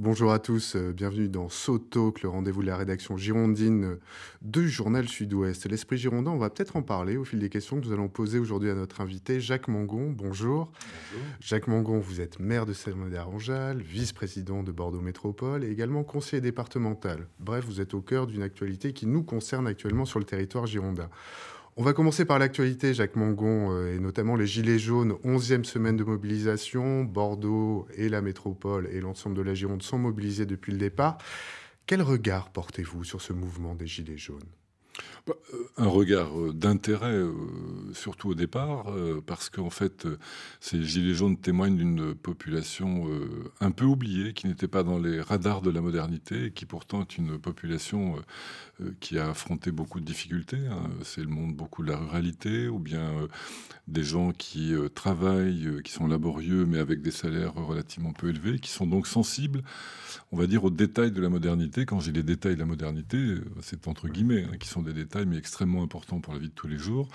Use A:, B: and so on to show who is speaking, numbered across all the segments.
A: Bonjour à tous, euh, bienvenue dans Soto, le rendez-vous de la rédaction girondine euh, du journal Sud-Ouest. L'esprit girondin, on va peut-être en parler au fil des questions que nous allons poser aujourd'hui à notre invité Jacques Mangon. Bonjour. Jacques Mangon, vous êtes maire de saint médard vice président de Bordeaux Métropole et également conseiller départemental. Bref, vous êtes au cœur d'une actualité qui nous concerne actuellement sur le territoire girondin. On va commencer par l'actualité, Jacques Mangon, euh, et notamment les Gilets jaunes, 11e semaine de mobilisation. Bordeaux et la métropole et l'ensemble de la Gironde sont mobilisés depuis le
B: départ. Quel regard portez-vous sur ce mouvement des Gilets jaunes euh, un regard euh, d'intérêt, euh, surtout au départ, parce qu'en fait, ces Gilets jaunes témoignent d'une population un peu oubliée, qui n'était pas dans les radars de la modernité, et qui pourtant est une population qui a affronté beaucoup de difficultés. Hein. C'est le monde beaucoup de la ruralité, ou bien des gens qui travaillent, qui sont laborieux, mais avec des salaires relativement peu élevés, qui sont donc sensibles, on va dire, aux détails de la modernité. Quand j'ai les détails de la modernité, c'est entre guillemets, hein, qui sont des détails mais extrêmement important pour la vie de tous les jours.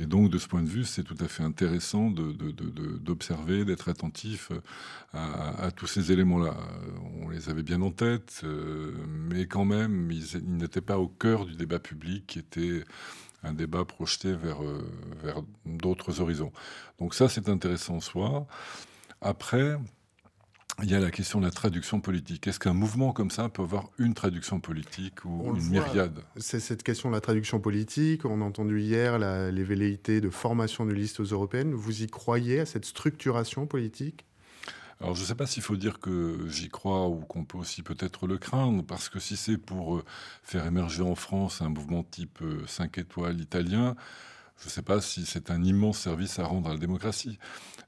B: Et donc, de ce point de vue, c'est tout à fait intéressant d'observer, d'être attentif euh, à, tous ces éléments-là. Euh, on les avait bien en tête, euh, mais quand même, ils, n'étaient pas au cœur du débat public qui était un débat projeté vers, vers d'autres horizons. Donc ça, c'est intéressant en soi. Après, il y a la question de la traduction politique. Est-ce qu'un mouvement comme ça peut avoir une traduction politique ou une myriade
A: C'est cette question de la traduction politique. On a entendu hier la, les velléités de formation de listes européennes. Vous y croyez à cette
B: structuration politique alors je ne sais pas s'il faut dire que j'y crois ou qu'on peut aussi peut-être le craindre, parce que si c'est pour euh, faire émerger en France un mouvement type 5 euh, étoiles italien, je ne sais pas si c'est un immense service à rendre à la démocratie.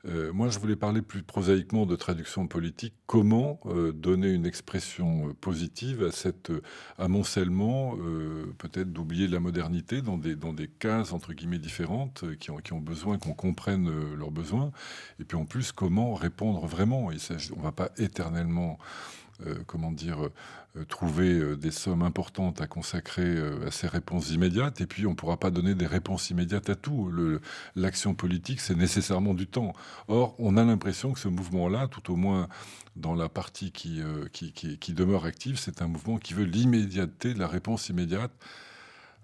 B: Euh, moi, je voulais parler plus prosaïquement de traduction politique. Comment euh, donner une expression euh, positive à cet amoncellement, peut-être d'oublier la modernité dans des, dans des cases, entre guillemets, différentes, qui ont, besoin qu'on comprenne leurs besoins. Et puis en plus, comment répondre vraiment on ne va pas éternellement euh, comment dire, euh, trouver euh, des sommes importantes à consacrer à ces réponses immédiates. Et puis, on ne pourra pas donner des réponses immédiates à tout. L'action politique, c'est nécessairement du temps. Or, on a l'impression que ce mouvement-là, tout au moins dans la partie qui, qui, demeure active, c'est un mouvement qui veut l'immédiateté, la réponse immédiate.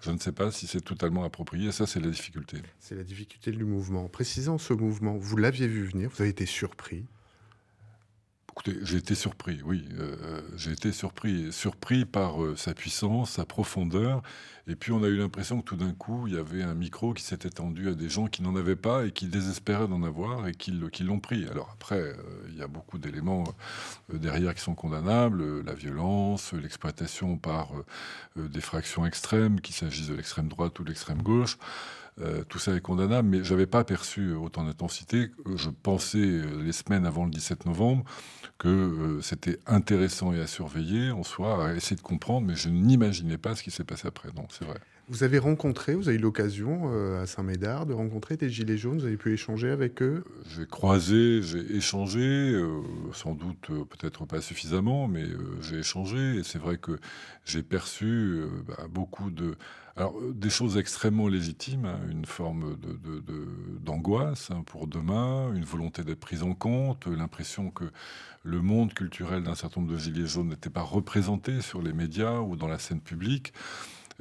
B: Je ne sais pas si c'est totalement approprié. Ça, c'est la difficulté. C'est la difficulté du mouvement. Précisant ce mouvement, vous l'aviez vu venir, vous avez été surpris. Écoutez, j'ai été surpris, oui. Euh, euh, j'ai été surpris, surpris par euh, sa puissance, sa profondeur. Et puis, on a eu l'impression que tout d'un coup, il y avait un micro qui s'était tendu à des gens qui n'en avaient pas et qui désespéraient d'en avoir et qui, l'ont pris. Alors après, il y a beaucoup d'éléments derrière qui sont condamnables. la violence, l'exploitation par des fractions extrêmes, qu'il s'agisse de l'extrême droite ou de l'extrême gauche. Euh, tout ça est condamnable, mais je n'avais pas perçu euh, autant d'intensité. Je pensais euh, les semaines avant le 17 novembre que c'était intéressant et à surveiller en soi, à essayer de comprendre, mais je n'imaginais pas ce qui s'est passé après. Donc c'est vrai.
A: Vous avez rencontré, vous avez eu l'occasion euh, à Saint-Médard de rencontrer des Gilets jaunes, vous avez pu échanger avec eux
B: J'ai croisé, j'ai échangé, euh, sans doute euh, peut-être pas suffisamment, mais j'ai échangé et c'est vrai que j'ai perçu bah, beaucoup de... Alors, des choses extrêmement légitimes, hein, une forme d'angoisse de, de, hein, pour demain, une volonté d'être prise en compte, l'impression que le monde culturel d'un certain nombre de Gilets jaunes n'était pas représenté sur les médias ou dans la scène publique.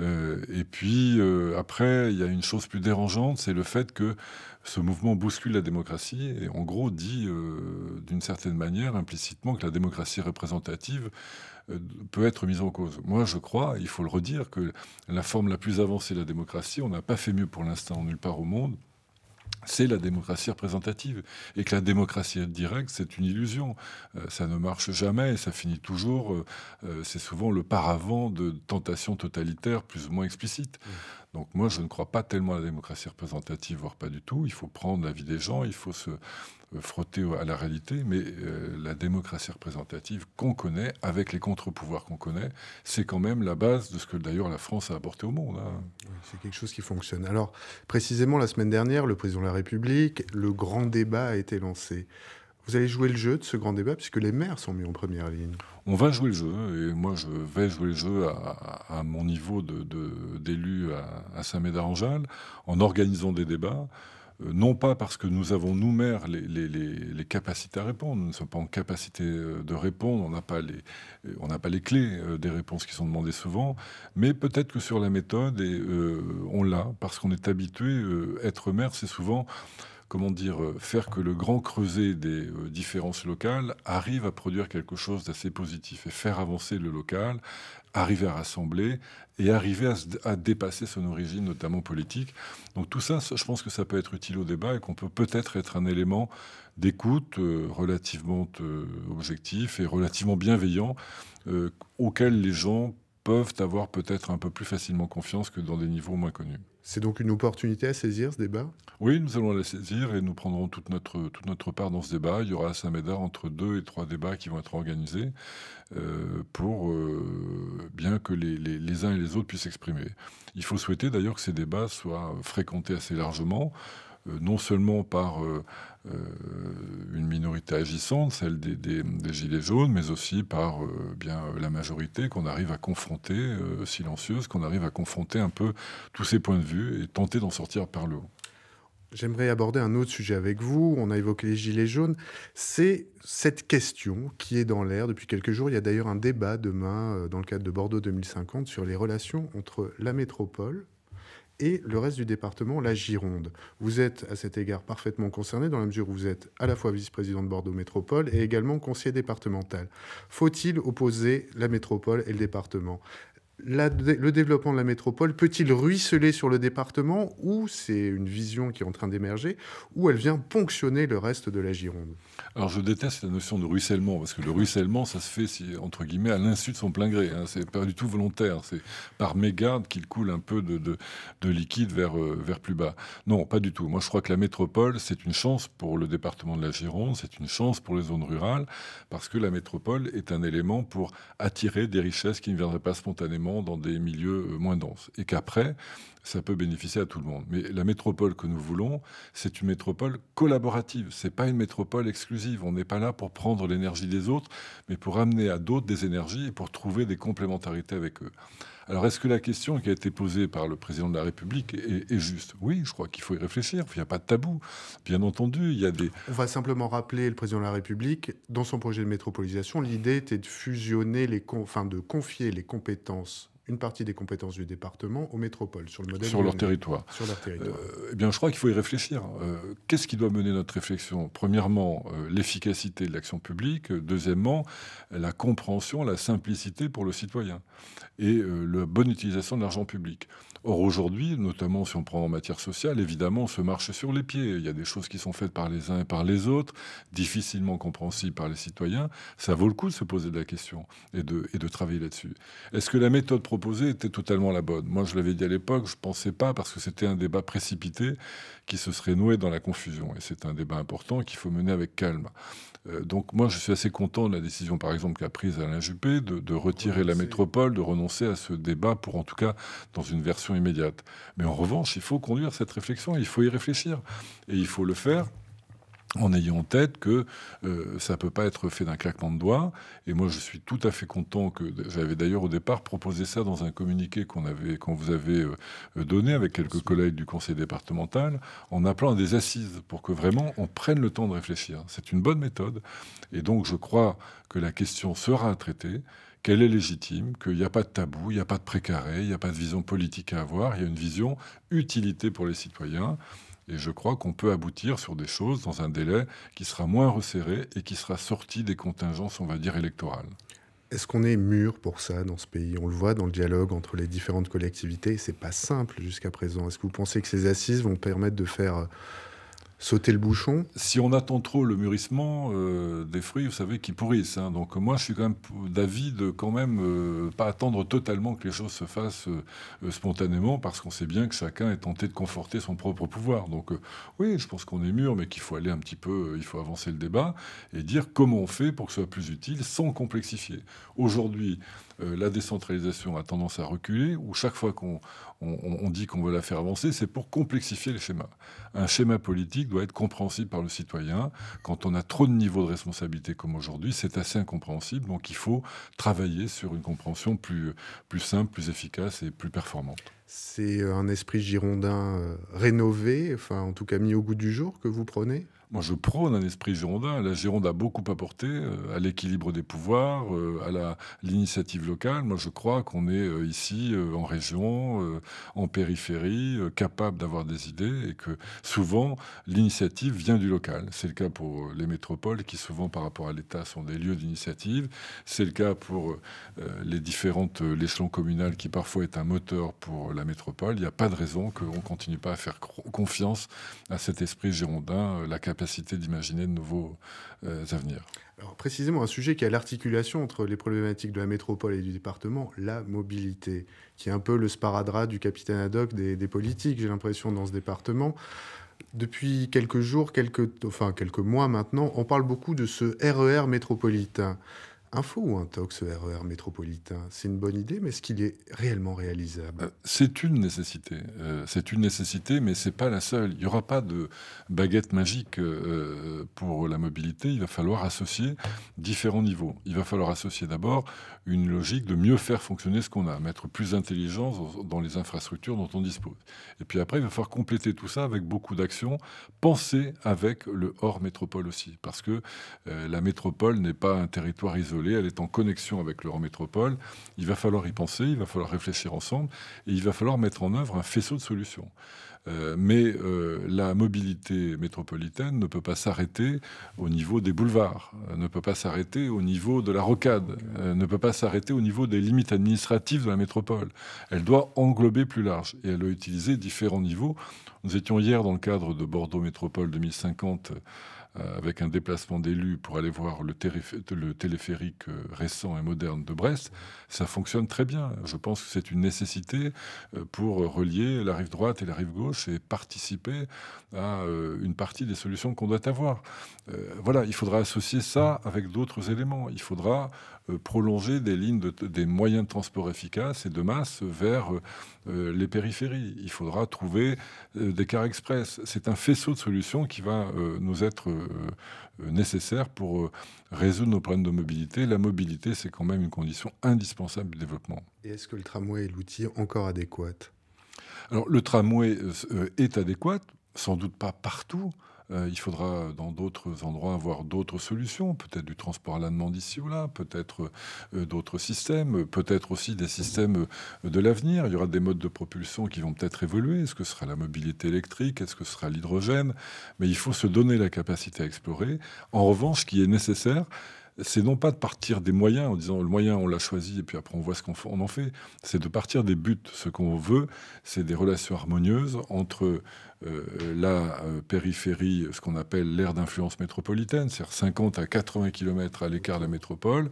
B: Euh, et puis, euh, après, il y a une chose plus dérangeante, c'est le fait que ce mouvement bouscule la démocratie et, en gros, dit, euh, d'une certaine manière, implicitement, que la démocratie représentative peut être mise en cause. Moi, je crois, il faut le redire, que la forme la plus avancée de la démocratie, on n'a pas fait mieux pour l'instant nulle part au monde, c'est la démocratie représentative. Et que la démocratie directe, c'est une illusion. Euh, ça ne marche jamais, ça finit toujours. Euh, euh, c'est souvent le paravent de tentations totalitaires plus ou moins explicites. Mmh. Donc moi, je ne crois pas tellement à la démocratie représentative, voire pas du tout. Il faut prendre l'avis des gens, il faut se euh, frotter à la réalité, mais euh, la démocratie représentative qu'on connaît, avec les contre-pouvoirs qu'on connaît, c'est quand même la base de ce que d'ailleurs la France a apporté au monde. Hein. c'est quelque chose qui fonctionne. Alors,
A: précisément, la semaine dernière, le président de la République, le grand débat a été lancé.
B: Vous allez jouer le jeu de ce grand débat puisque les maires sont mis en première ligne. On va jouer le jeu et moi je vais jouer le jeu à, mon niveau d'élu de, à, Saint-Médard-en-Jalles en organisant des débats euh, non pas parce que nous avons nous maires les, capacités à répondre, nous ne sommes pas en capacité euh, de répondre, on n'a pas, les, euh, on pas les clés des réponses qui sont demandées souvent, mais peut-être que sur la méthode, et, on l'a, parce qu'on est habitué, être maire, c'est souvent comment dire, euh, faire que le grand creuset des euh, différences locales arrive à produire quelque chose d'assez positif et faire avancer le local, arriver à rassembler et arriver à, dépasser son origine, notamment politique. Donc tout ça, je pense que ça peut être utile au débat et qu'on peut peut-être être un élément d'écoute euh, relativement objectif et relativement bienveillant auquel les gens peuvent avoir peut-être un peu plus facilement confiance que dans des niveaux moins connus.
A: C'est donc une opportunité à saisir ce débat
B: Oui, nous allons la saisir et nous prendrons toute notre, toute notre part dans ce débat. Il y aura à Saint-Médard entre deux et trois débats qui vont être organisés euh, pour euh, bien que les, les uns et les autres puissent s'exprimer. Il faut souhaiter d'ailleurs que ces débats soient fréquentés assez largement. Euh, non seulement par euh, euh, une minorité agissante, celle des, Gilets jaunes, mais aussi par bien, la majorité qu'on arrive à confronter, silencieuse, qu'on arrive à confronter un peu tous ces points de vue et tenter d'en sortir par le haut.
A: J'aimerais aborder un autre sujet avec vous. On a évoqué les gilets jaunes. C'est cette question qui est dans l'air depuis quelques jours. Il y a d'ailleurs un débat demain dans le cadre de Bordeaux 2050 sur les relations entre la métropole, et le reste du département, la Gironde. Vous êtes à cet égard parfaitement concerné dans la mesure où vous êtes à la fois vice-président de Bordeaux Métropole et également conseiller départemental. Faut-il opposer la métropole et le département le développement de la métropole peut-il ruisseler sur le département
B: ou c'est une vision qui est en train d'émerger ou elle
A: vient ponctionner le reste de la
B: Gironde Alors je déteste la notion de ruissellement parce que le ruissellement ça se fait entre guillemets à l'insu de son plein gré, hein. c'est pas du tout volontaire, c'est par mégarde qu'il coule un peu de, liquide vers, euh, vers plus bas. Non, pas du tout. Moi je crois que la métropole c'est une chance pour le département de la Gironde, c'est une chance pour les zones rurales parce que la métropole est un élément pour attirer des richesses qui ne viendraient pas spontanément dans des milieux euh, moins denses. Et qu'après, ça peut bénéficier à tout le monde. Mais la métropole que nous voulons, c'est une métropole collaborative. ce n'est pas une métropole exclusive. On n'est pas là pour prendre l'énergie des autres, mais pour amener à d'autres des énergies et pour trouver des complémentarités avec eux. Alors, est-ce que la question qui a été posée par le président de la République est, juste Oui, je crois qu'il faut y réfléchir. Il n'y a pas de tabou. Bien entendu, il y a des. On va simplement
A: rappeler le président de la République, dans son projet de métropolisation, l'idée était de fusionner les, enfin, de confier les compétences une partie des compétences du département aux métropoles, sur le modèle sur leur territoire. Sur leur territoire. Euh,
B: eh bien, je crois qu'il faut y réfléchir. Hein. Euh, qu'est-ce qui doit mener notre réflexion Premièrement, euh, l'efficacité de l'action publique. Deuxièmement, la compréhension, la simplicité pour le citoyen et la bonne utilisation de l'argent public. Or, aujourd'hui, notamment si on prend en matière sociale, évidemment, on se marche sur les pieds. Il y a des choses qui sont faites par les uns et par les autres, difficilement compréhensibles par les citoyens. Ça vaut le coup de se poser de la question et de, et de travailler là-dessus. Est-ce que la méthode était totalement la bonne. Moi, je l'avais dit à l'époque, je ne pensais pas, parce que c'était un débat précipité qui se serait noué dans la confusion. Et c'est un débat important qu'il faut mener avec calme. Euh, donc moi, je suis assez content de la décision, par exemple, qu'a prise Alain Juppé de, retirer la métropole, de renoncer à ce débat pour, en tout cas, dans une version immédiate. Mais en revanche, il faut conduire cette réflexion, il faut y réfléchir. Et il faut le faire en ayant en tête que euh, ça ne peut pas être fait d'un claquement de doigts. Et moi, je suis tout à fait content que j'avais d'ailleurs au départ proposé ça dans un communiqué qu'on avait, vous avait euh, donné avec quelques collègues du conseil départemental, en appelant à des assises pour que vraiment on prenne le temps de réfléchir. C'est une bonne méthode. Et donc, je crois que la question sera traitée, qu'elle est légitime, qu'il n'y a pas de tabou, il n'y a pas de précaré, il n'y a pas de vision politique à avoir, il y a une vision utilité pour les citoyens. Et je crois qu'on peut aboutir sur des choses dans un délai qui sera moins resserré et qui sera sorti des contingences, on va dire, électorales.
A: Est-ce qu'on est mûr pour ça dans ce pays On le voit dans le dialogue entre les différentes collectivités, c'est pas simple jusqu'à présent. Est-ce que vous
B: pensez que ces assises vont permettre de faire euh,
A: sauter le bouchon
B: Si on attend trop le mûrissement euh, des fruits, vous savez, qu'ils pourrissent. Hein. Donc moi, je suis quand même d'avis de quand même euh, pas attendre totalement que les choses se fassent euh, spontanément, parce qu'on sait bien que chacun est tenté de conforter son propre pouvoir. Donc oui, je pense qu'on est mûr, mais qu'il faut aller un petit peu, il faut avancer le débat et dire comment on fait pour que ce soit plus utile sans complexifier. Aujourd'hui, euh, la décentralisation a tendance à reculer, ou chaque fois qu'on dit qu'on veut la faire avancer, c'est pour complexifier les schémas. Un schéma politique doit être compréhensible par le citoyen. Quand on a trop de niveaux de responsabilité comme aujourd'hui, c'est assez incompréhensible. Donc il faut travailler sur une compréhension plus, plus simple, plus efficace et plus performante.
A: C'est un esprit girondin
B: euh, rénové, enfin en tout cas mis au goût du jour que vous prenez moi, je prône un esprit girondin. La Gironde a beaucoup apporté euh, à l'équilibre des pouvoirs, euh, à l'initiative locale. Moi, je crois qu'on est euh, ici, en région, en périphérie, capable d'avoir des idées et que souvent, l'initiative vient du local. C'est le cas pour les métropoles qui, souvent, par rapport à l'État, sont des lieux d'initiative. C'est le cas pour les différentes l'échelon communal qui, parfois, est un moteur pour la métropole. Il n'y a pas de raison qu'on ne continue pas à faire confiance à cet esprit girondin, la capacité capacité d'imaginer de nouveaux euh, avenirs. Alors
A: précisément, un sujet qui a l'articulation entre les problématiques de la métropole et du département, la mobilité, qui est un peu le sparadrap du capitaine Haddock des, des politiques, j'ai l'impression, dans ce département. Depuis quelques jours, quelques, enfin quelques mois maintenant, on parle beaucoup de ce RER e métropolitain info ou un tox, ce RER métropolitain C'est une bonne idée, mais est-ce qu'il est
B: réellement réalisable euh, C'est une nécessité. Euh, c'est une nécessité, mais c'est pas la seule. Il n'y aura pas de baguette magique euh, pour la mobilité. Il va falloir associer différents niveaux. Il va falloir associer d'abord une logique de mieux faire fonctionner ce qu'on a, mettre plus d'intelligence dans les infrastructures dont on dispose. Et puis après, il va falloir compléter tout ça avec beaucoup d'actions, penser avec le hors métropole aussi, parce que la métropole n'est pas un territoire isolé elle est en connexion avec l'euro-métropole. Il va falloir y penser, il va falloir réfléchir ensemble et il va falloir mettre en œuvre un faisceau de solutions. Euh, mais euh, la mobilité métropolitaine ne peut pas s'arrêter au niveau des boulevards, euh, ne peut pas s'arrêter au niveau de la rocade, ne peut pas s'arrêter au niveau des limites administratives de la métropole. Elle doit englober plus large et elle doit utiliser différents niveaux. Nous étions hier dans le cadre de Bordeaux Métropole 2050 euh, avec un déplacement d'élus pour aller voir le, téléphérique euh, récent et moderne de Brest, ça fonctionne très bien. Je pense que c'est une nécessité euh, pour relier la rive droite et la rive gauche et participer à une partie des solutions qu'on doit avoir. voilà, il faudra associer ça avec d'autres éléments. Il faudra euh, prolonger des lignes, des moyens de transport efficaces et de masse vers euh, euh, les périphéries. Il faudra trouver des cars express. C'est un faisceau de solutions qui va nous être nécessaire pour résoudre nos problèmes de mobilité. La mobilité, c'est quand même une condition indispensable du développement. Et est-ce que le tramway est l'outil encore adéquat alors le tramway est adéquat, sans doute pas partout, euh, il faudra euh, dans d'autres endroits avoir d'autres solutions, peut-être du transport à la demande ici ou là, peut-être euh, d'autres systèmes, peut-être aussi des systèmes de l'avenir. Il y aura des modes de propulsion qui vont peut-être évoluer. Est-ce que ce sera la mobilité électrique Est-ce que ce sera l'hydrogène Mais il faut se donner la capacité à explorer. En revanche, ce qui est nécessaire, c'est non pas de partir des moyens en disant le moyen on l'a choisi et puis après on voit ce qu'on en fait, c'est de partir des buts. Ce qu'on veut, c'est des relations harmonieuses entre euh, la euh, périphérie, ce qu'on appelle l'aire d'influence métropolitaine, c'est-à-dire 50 à 80 km à l'écart de la métropole,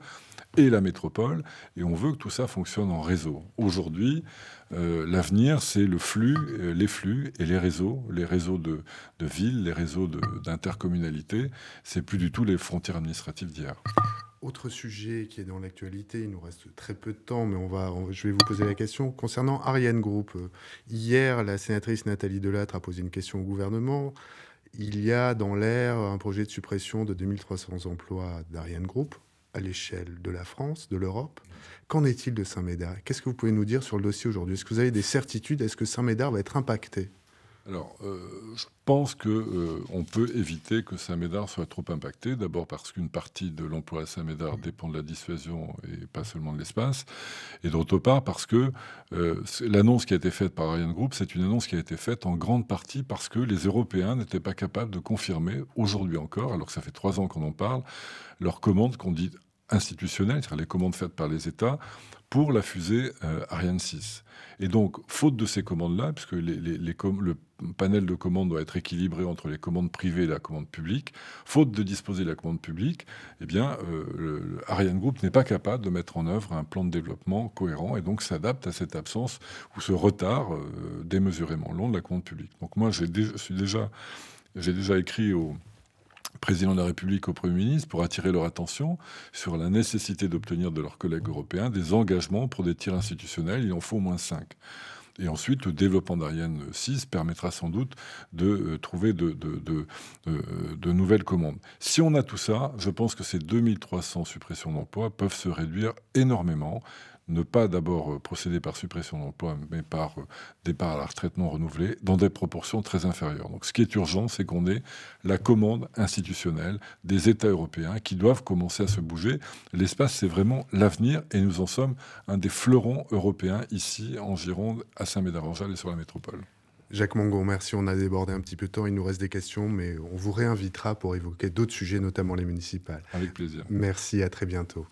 B: et la métropole, et on veut que tout ça fonctionne en réseau. Aujourd'hui, euh, l'avenir, c'est le flux, euh, les flux et les réseaux, les réseaux de, de villes, les réseaux d'intercommunalités. C'est plus du tout les frontières administratives d'hier.
A: Autre sujet qui est dans l'actualité, il nous reste très peu de temps, mais on va, je vais vous poser la question concernant Ariane Group. Hier, la sénatrice Nathalie Delattre a posé une question au gouvernement. Il y a dans l'air un projet de suppression de 2300 emplois d'Ariane Group à l'échelle de la France, de l'Europe. Qu'en est-il de Saint-Médard Qu'est-ce que vous pouvez nous dire sur le dossier aujourd'hui Est-ce que vous avez des certitudes Est-ce que Saint-Médard va être impacté
B: alors, euh, je pense qu'on euh, peut éviter que Saint-Médard soit trop impacté. D'abord parce qu'une partie de l'emploi à Saint-Médard dépend de la dissuasion et pas seulement de l'espace. Et d'autre part parce que euh, l'annonce qui a été faite par Ariane Group, c'est une annonce qui a été faite en grande partie parce que les Européens n'étaient pas capables de confirmer, aujourd'hui encore, alors que ça fait trois ans qu'on en parle, leurs commandes qu'on dit institutionnelle, c'est-à-dire les commandes faites par les États, pour la fusée euh, Ariane 6. Et donc, faute de ces commandes-là, puisque le panel de commandes doit être équilibré entre les commandes privées et la commande publique, faute de disposer de la commande publique, eh bien, euh, Ariane Group n'est pas capable de mettre en œuvre un plan de développement cohérent et donc s'adapte à cette absence ou ce retard euh, démesurément long de la commande publique. Donc moi, déjà, j'ai déjà écrit au président de la République au Premier ministre pour attirer leur attention sur la nécessité d'obtenir de leurs collègues européens des engagements pour des tirs institutionnels. Il en faut au moins cinq. Et ensuite, le développement d'Ariane 6 permettra sans doute de euh, trouver de, euh, de, nouvelles commandes. Si on a tout ça, je pense que ces 2300 suppressions d'emplois peuvent se réduire énormément ne pas d'abord euh, procéder par suppression d'emplois, mais par euh, départ à la retraite non renouvelée, dans des proportions très inférieures. Donc ce qui est urgent, c'est qu'on ait la commande institutionnelle des États européens qui doivent commencer à se bouger. L'espace, c'est vraiment l'avenir, et nous en sommes un des fleurons européens ici, en Gironde, à Saint-Médard-en-Jalles et sur la métropole. Jacques
A: Mongon, merci. On a débordé un petit peu de temps. Il nous reste des questions, mais on vous réinvitera pour évoquer d'autres sujets, notamment les municipales. Avec plaisir. Merci, à très bientôt.